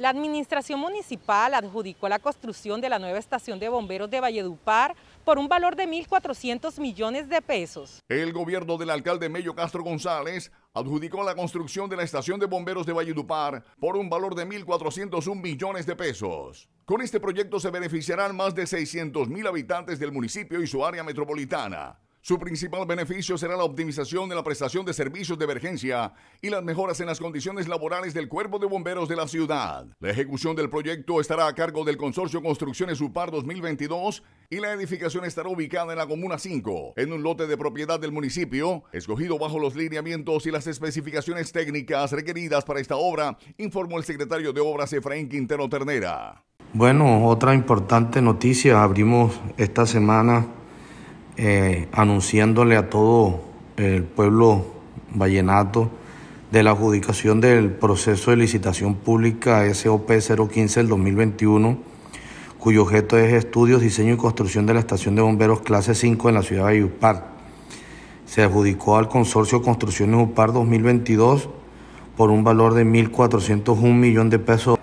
La Administración Municipal adjudicó la construcción de la nueva estación de bomberos de Valledupar por un valor de 1.400 millones de pesos. El gobierno del alcalde Mello Castro González adjudicó la construcción de la estación de bomberos de Valledupar por un valor de 1.401 millones de pesos. Con este proyecto se beneficiarán más de 600.000 habitantes del municipio y su área metropolitana. Su principal beneficio será la optimización de la prestación de servicios de emergencia y las mejoras en las condiciones laborales del Cuerpo de Bomberos de la ciudad. La ejecución del proyecto estará a cargo del Consorcio Construcciones UPAR 2022 y la edificación estará ubicada en la Comuna 5, en un lote de propiedad del municipio, escogido bajo los lineamientos y las especificaciones técnicas requeridas para esta obra, informó el secretario de Obras Efraín Quintero Ternera. Bueno, otra importante noticia, abrimos esta semana eh, anunciándole a todo el pueblo vallenato de la adjudicación del proceso de licitación pública SOP 015 del 2021, cuyo objeto es estudios, diseño y construcción de la estación de bomberos clase 5 en la ciudad de Upar. Se adjudicó al consorcio Construcciones Upar 2022 por un valor de 1.401 millones de pesos.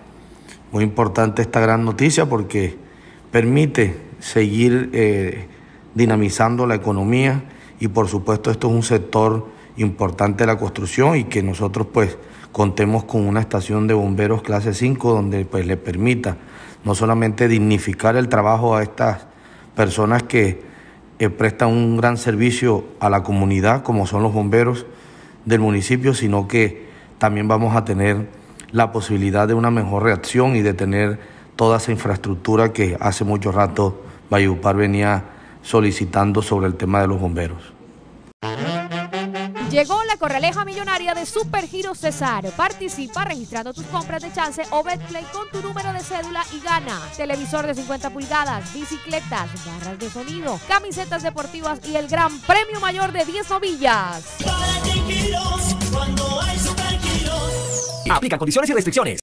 Muy importante esta gran noticia porque permite seguir eh, dinamizando la economía y por supuesto esto es un sector importante de la construcción y que nosotros pues contemos con una estación de bomberos clase 5 donde pues le permita no solamente dignificar el trabajo a estas personas que eh, prestan un gran servicio a la comunidad como son los bomberos del municipio, sino que también vamos a tener la posibilidad de una mejor reacción y de tener toda esa infraestructura que hace mucho rato Vallupar venía a solicitando sobre el tema de los bomberos. Llegó la correleja millonaria de Supergiros César. Participa registrando tus compras de chance o betplay con tu número de cédula y gana. Televisor de 50 pulgadas, bicicletas, barras de sonido, camisetas deportivas y el gran premio mayor de 10 novillas. Aplica condiciones y restricciones.